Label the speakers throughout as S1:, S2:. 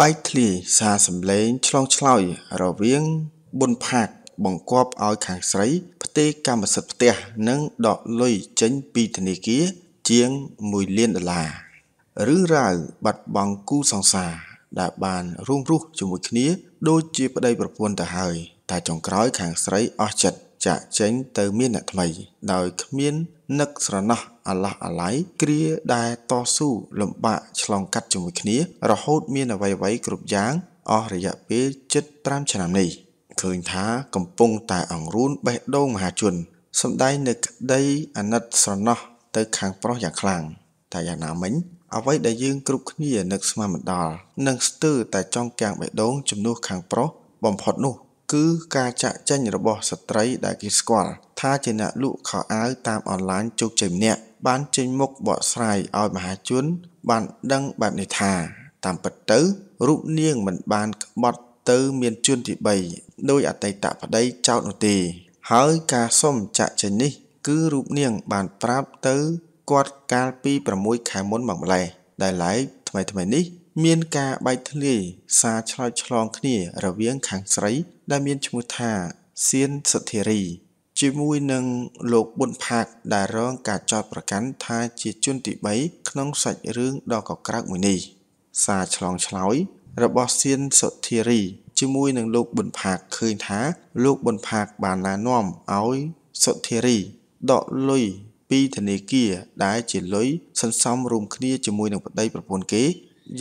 S1: បែកធ្លាយសារសម្លេងឆ្លងឆ្លើយរវាងប៊ុនផាកបង្គាប់ឲ្យខាងស្រី ផ្ទេរកម្មសិទ្ធិផ្ទះនិងដកលុយចេញពីធនាគារជាង1លានដុល្លារឬរាវបាត់បង់គូសង្សារដែលបានរួមរស់ជាមួយគ្នាដូចជាប្តីប្រពន្ធទៅហើយតែចុងក្រោយខាងស្រីអស់ចិត្តចាក់ចេញទៅមានអ្នកថ្មី ដោយគ្មាននឹកស្រណោះអាឡោះអាឡៃគ្រាដែលតស៊ូលំបាក ឆ្លងកាត់ជាមួយគ្នា រហូតមានអ្វីៗគ្រប់យ៉ាងអស់រយៈពេល75ឆ្នាំនេះឃើញថាកំពុងតែអង្រួនបេះដូងមហាជនសំដែងនៅក្តីអាណិតស្រណោះទៅ ខាងប្រុសយ៉ាងខ្លាំងតែយ៉ាងណាមិញអ្វីដែលយើងគ្រប់គ្នានឹកស្មានមិនដល់នឹងស្ទើរតែចង់កាំងបេះដូងជំនួសខាងប្រុសបំផុតនោះគឺការចាក់ចែងរបស់ស្ត្រីដែលគេស្គាល់ថាជាអ្នកលក់ខោអាវតាមអនឡាញជោគជ័យម្នាក់បានចេញមុខបកស្រាយឲ្យមហាជន បានដឹងបែបនេះថា តាមពិតទៅ រូបនាងមិនបានក្បត់ទៅ មានជួនទី3ដោយអតីតប្តីចោតនោះទេហើយការសុំចាក់ចេញនេះគឺរូបនាង បានប្រាប់ទៅគាត់កាលពី6ខែមុនមកម្លេះដែលឡែកថ្មីៗនេះ មានការបែកធ្លាយសារឆ្លើយឆ្លងគ្នារវាងខាងស្រី ដែលមានឈ្មោះថាសៀនសុធារី ជាមួយនឹងលោកប៊ុនផាកដែលរងការចោទប្រកាន់ថាជាជនទី3ក្នុងសាច់រឿងដ៏កក្រើកមួយនេះសារឆ្លងឆ្លើយរបស់សៀនសុធារី ជាមួយនឹងលោកប៊ុនផាកឃើញថា លោកប៊ុនផាកបានណែនាំឲ្យសុធារីដកលុយពីធនាគារដែល ជាលុយសន្សំរួមគ្នាជាមួយនឹងប្តីប្រពន្ធគេ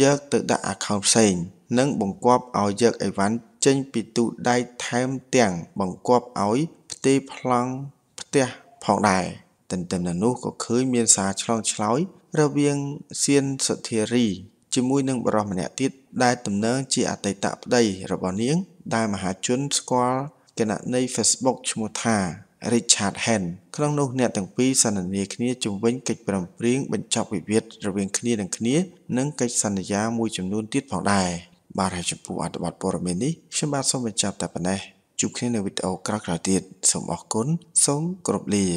S1: យកទៅដាក់ account ផ្សេងនិងបង្គាប់ឲ្យយកអីវ៉ាន់ចេញពីទូដែកថែមទាំង បង្គាប់ឲ្យ ផ្ទេប្លង់ផ្ទះផងដែរទន្ទឹមនឹងនោះក៏ឃើញមានសារឆ្លងឆ្លើយរវាងសៀនសុធារីជាមួយនឹងបរិសម្នាក់ទៀតដែលតំណែងជាអតីតប្តី របស់នាងដែលមហាជនស្គាល់គណនី Facebook ឈ្មោះថា Richard Hen ក្នុងនោះអ្នកទាំងពីរសន្ទនាគ្នាជំវិញកិច្ចប្រំព្រៀងបញ្ចប់វិវាទរវាងគ្នានឹងគ្នានិងកិច្ចសន្យាមួយចំនួនទៀតផងដែរបាទហើយចំពោះអត្ថបទព័ត៌មាននេះខ្ញុំបាទសូមបញ្ចប់តែប៉ុណ្ណេះជួបគ្នានៅវីដេអូក្រោយៗទៀតសូមអរគុណសូមគោរពលា